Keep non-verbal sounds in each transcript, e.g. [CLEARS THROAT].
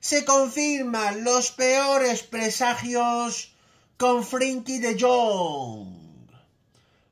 se confirman los peores presagios con Frinky de Jong.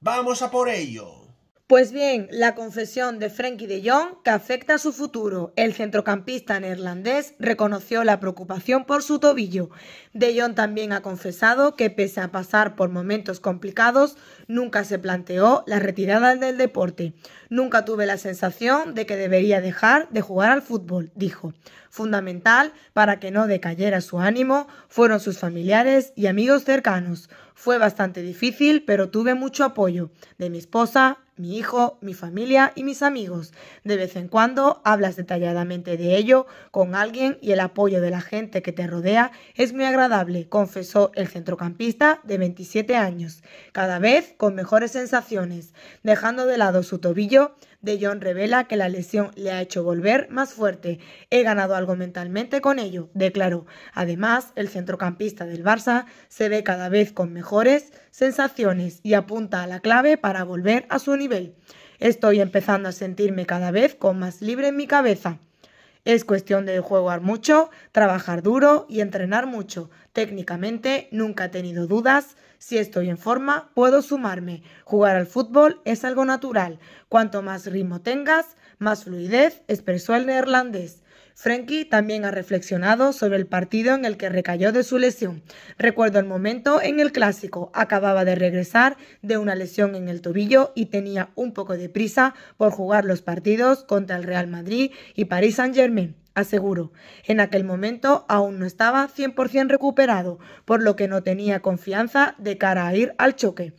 Vamos a por ello. Pues bien, la confesión de Frenkie de Jong que afecta a su futuro. El centrocampista neerlandés reconoció la preocupación por su tobillo. De Jong también ha confesado que pese a pasar por momentos complicados, nunca se planteó la retirada del deporte. Nunca tuve la sensación de que debería dejar de jugar al fútbol, dijo. Fundamental para que no decayera su ánimo fueron sus familiares y amigos cercanos. Fue bastante difícil, pero tuve mucho apoyo de mi esposa, mi hijo, mi familia y mis amigos. De vez en cuando hablas detalladamente de ello con alguien y el apoyo de la gente que te rodea es muy agradable, confesó el centrocampista de 27 años, cada vez con mejores sensaciones, dejando de lado su tobillo de Jong revela que la lesión le ha hecho volver más fuerte. He ganado algo mentalmente con ello, declaró. Además, el centrocampista del Barça se ve cada vez con mejores sensaciones y apunta a la clave para volver a su nivel. Estoy empezando a sentirme cada vez con más libre en mi cabeza. Es cuestión de jugar mucho, trabajar duro y entrenar mucho. Técnicamente nunca he tenido dudas si estoy en forma, puedo sumarme. Jugar al fútbol es algo natural. Cuanto más ritmo tengas, más fluidez, expresó el neerlandés. Frankie también ha reflexionado sobre el partido en el que recayó de su lesión. Recuerdo el momento en el clásico. Acababa de regresar de una lesión en el tobillo y tenía un poco de prisa por jugar los partidos contra el Real Madrid y París Saint-Germain aseguro En aquel momento aún no estaba 100% recuperado, por lo que no tenía confianza de cara a ir al choque.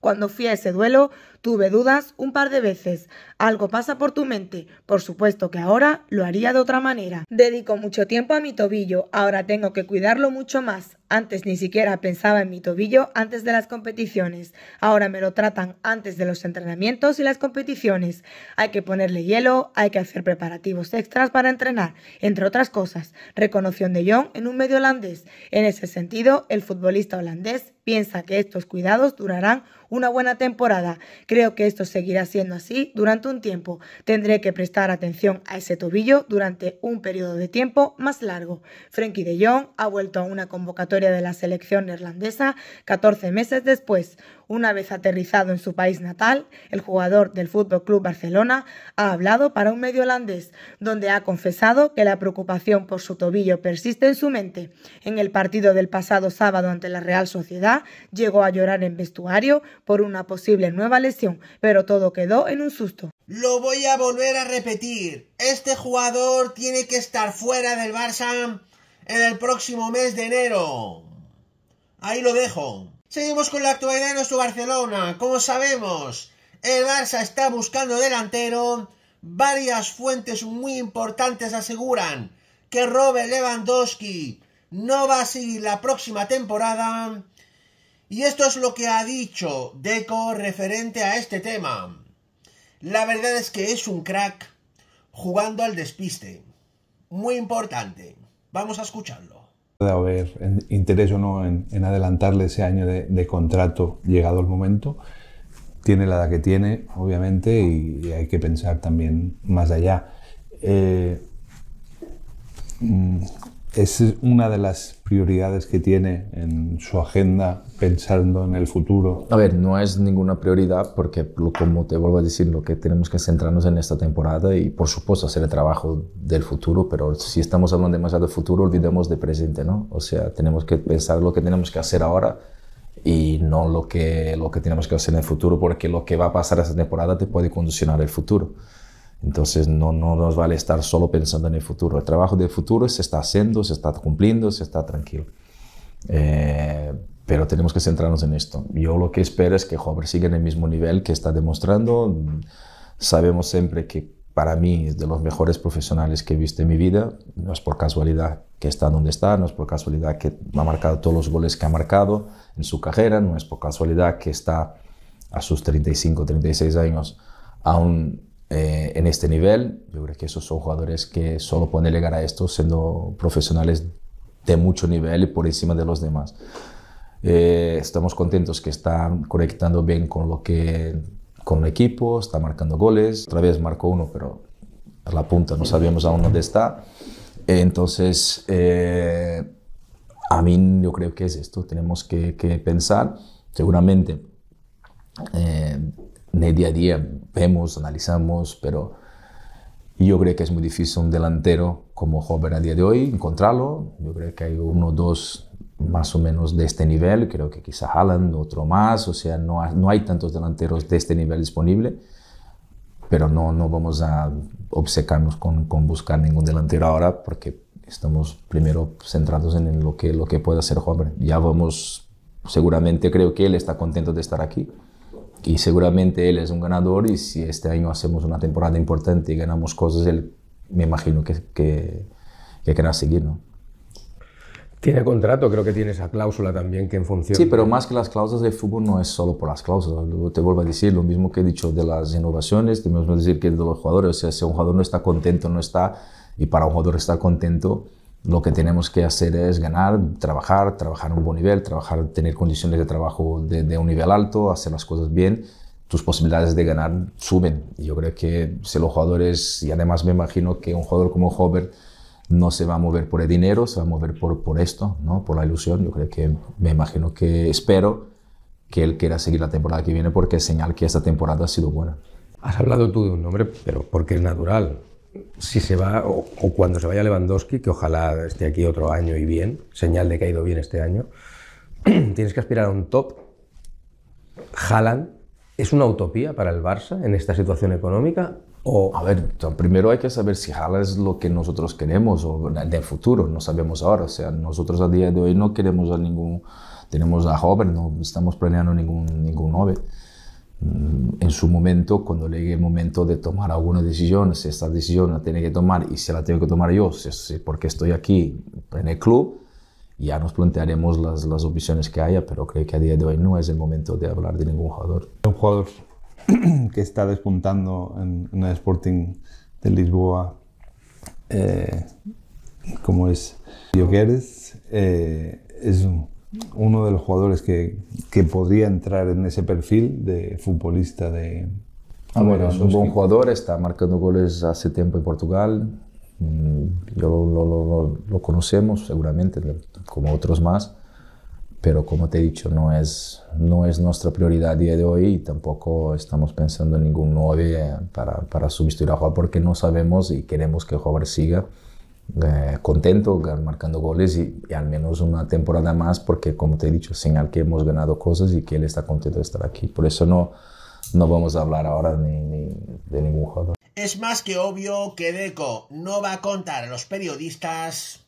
Cuando fui a ese duelo, Tuve dudas un par de veces. Algo pasa por tu mente. Por supuesto que ahora lo haría de otra manera. Dedico mucho tiempo a mi tobillo. Ahora tengo que cuidarlo mucho más. Antes ni siquiera pensaba en mi tobillo antes de las competiciones. Ahora me lo tratan antes de los entrenamientos y las competiciones. Hay que ponerle hielo, hay que hacer preparativos extras para entrenar, entre otras cosas. Reconoció de Jong en un medio holandés. En ese sentido, el futbolista holandés piensa que estos cuidados durarán una buena temporada, Creo que esto seguirá siendo así durante un tiempo. Tendré que prestar atención a ese tobillo durante un periodo de tiempo más largo. Frenkie de Jong ha vuelto a una convocatoria de la selección neerlandesa 14 meses después. Una vez aterrizado en su país natal, el jugador del Fútbol Club Barcelona ha hablado para un medio holandés, donde ha confesado que la preocupación por su tobillo persiste en su mente. En el partido del pasado sábado ante la Real Sociedad, llegó a llorar en vestuario por una posible nueva lesión, pero todo quedó en un susto. Lo voy a volver a repetir. Este jugador tiene que estar fuera del Barça en el próximo mes de enero. Ahí lo dejo. Seguimos con la actualidad de nuestro Barcelona. Como sabemos, el Barça está buscando delantero. Varias fuentes muy importantes aseguran que Robert Lewandowski no va a seguir la próxima temporada. Y esto es lo que ha dicho Deco referente a este tema. La verdad es que es un crack jugando al despiste. Muy importante. Vamos a escucharlo de haber interés o no en, adelantarle ese año de, contrato llegado el momento. Tiene la edad que tiene, obviamente, y, hay que pensar también más allá. Eh, mm, es una de las prioridades que tiene en su agenda pensando en el futuro? A ver, no es ninguna prioridad porque, como te vuelvo a decir, lo que tenemos que centrarnos en esta temporada y, por supuesto, hacer el trabajo del futuro, pero si estamos hablando demasiado de futuro, olvidemos de presente, ¿no? O sea, tenemos que pensar lo que tenemos que hacer ahora y no lo que, lo que tenemos que hacer en el futuro porque lo que va a pasar esta temporada te puede condicionar el futuro. Entonces no, no nos vale estar solo pensando en el futuro. El trabajo del futuro se está haciendo, se está cumpliendo, se está tranquilo. Eh, pero tenemos que centrarnos en esto. Yo lo que espero es que Hover siga en el mismo nivel que está demostrando. Sabemos siempre que para mí es de los mejores profesionales que he visto en mi vida. No es por casualidad que está donde está, no es por casualidad que ha marcado todos los goles que ha marcado en su carrera, no es por casualidad que está a sus 35, 36 años aún eh, en este nivel. Yo creo que esos son jugadores que solo pueden llegar a esto siendo profesionales de mucho nivel y por encima de los demás. Eh, estamos contentos que están conectando bien con lo que con el equipo, está marcando goles. Otra vez marcó uno, pero a la punta no sabíamos aún dónde está. Entonces, eh, a mí yo creo que es esto, tenemos que, pensar. Seguramente en día a día vemos, analizamos, pero yo creo que es muy difícil un delantero como joven a día de hoy encontrarlo. Yo creo que hay uno o dos más o menos de este nivel, creo que quizá Haaland, otro más, o sea, no, hay, no hay tantos delanteros de este nivel disponible, pero no, no vamos a obcecarnos con, con buscar ningún delantero ahora porque estamos primero centrados en lo que, lo que puede hacer joven Ya vamos, seguramente creo que él está contento de estar aquí y seguramente él es un ganador y si este año hacemos una temporada importante y ganamos cosas, él me imagino que, que, querrá seguir, ¿no? Tiene contrato, creo que tiene esa cláusula también que en función... Sí, pero más que las cláusulas de fútbol no es solo por las cláusulas. Te vuelvo a decir lo mismo que he dicho de las innovaciones, te a decir que de los jugadores. O sea, si un jugador no está contento, no está... Y para un jugador estar contento, lo que tenemos que hacer es ganar, trabajar, trabajar a un buen nivel, trabajar, tener condiciones de trabajo de, un nivel alto, hacer las cosas bien tus posibilidades de ganar suben. Yo creo que si los jugadores, y además me imagino que un jugador como Hover no se va a mover por el dinero, se va a mover por, por esto, ¿no? por la ilusión. Yo creo que me imagino que espero que él quiera seguir la temporada que viene porque es señal que esta temporada ha sido buena. Has hablado tú de un nombre, pero porque es natural si se va, o, cuando se vaya Lewandowski, que ojalá esté aquí otro año y bien, señal de que ha ido bien este año, [CLEARS THROAT] tienes que aspirar a un top. Haaland, ¿es una utopía para el Barça en esta situación económica? O... A ver, primero hay que saber si Haaland es lo que nosotros queremos o del futuro, no sabemos ahora. O sea, nosotros a día de hoy no queremos a ningún, tenemos a Joven, no estamos planeando ningún, ningún en su momento, cuando llegue el momento de tomar alguna decisión, si esta decisión la tiene que tomar y se la tengo que tomar yo, porque estoy aquí en el club, ya nos plantearemos las, las opciones que haya, pero creo que a día de hoy no es el momento de hablar de ningún jugador. Un jugador [CLEARS THROAT] que está despuntando en, el Sporting de Lisboa, eh, como es que eh, es uno de los jugadores que, que podría entrar en ese perfil de futbolista de... Ah, bueno, es un buen jugador, está marcando goles hace tiempo en Portugal. Mm, yo lo, conocemos seguramente, como otros más pero como te he dicho, no es, no es nuestra prioridad a día de hoy y tampoco estamos pensando en ningún 9 para, para sustituir a Juan porque no sabemos y queremos que Juan siga eh, contento marcando goles y, al menos una temporada más porque como te he dicho señal que hemos ganado cosas y que él está contento de estar aquí por eso no no vamos a hablar ahora ni, de ningún jugador es más que obvio que Deco no va a contar a los periodistas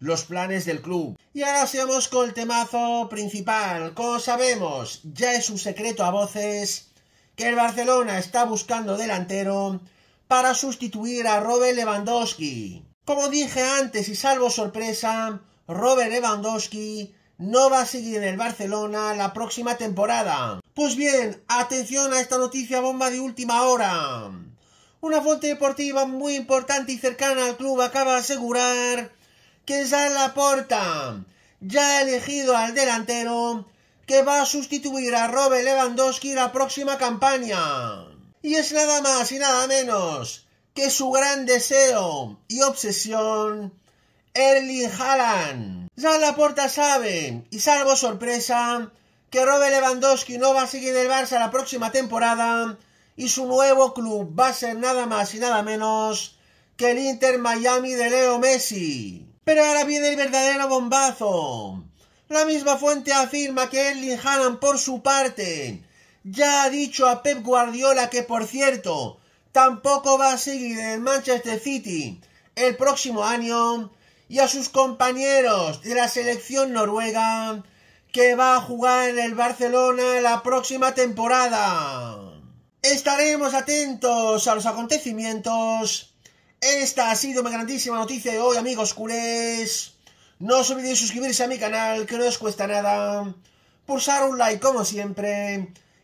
los planes del club. Y ahora seamos con el temazo principal. Como sabemos, ya es un secreto a voces que el Barcelona está buscando delantero para sustituir a Robert Lewandowski. Como dije antes y salvo sorpresa, Robert Lewandowski no va a seguir en el Barcelona la próxima temporada. Pues bien, atención a esta noticia bomba de última hora. Una fuente deportiva muy importante y cercana al club acaba de asegurar que ya Laporta ya ha elegido al delantero que va a sustituir a Robert Lewandowski la próxima campaña. Y es nada más y nada menos que su gran deseo y obsesión Erling Haaland. Ya la puerta sabe, y salvo sorpresa, que Robert Lewandowski no va a seguir en el Barça la próxima temporada y su nuevo club va a ser nada más y nada menos que el Inter Miami de Leo Messi. Pero ahora viene el verdadero bombazo. La misma fuente afirma que Erling Haaland por su parte ya ha dicho a Pep Guardiola que por cierto tampoco va a seguir en el Manchester City el próximo año y a sus compañeros de la selección noruega que va a jugar en el Barcelona la próxima temporada. Estaremos atentos a los acontecimientos. Esta ha sido mi grandísima noticia de hoy, amigos culés. No os olvidéis suscribirse a mi canal, que no os cuesta nada. Pulsar un like como siempre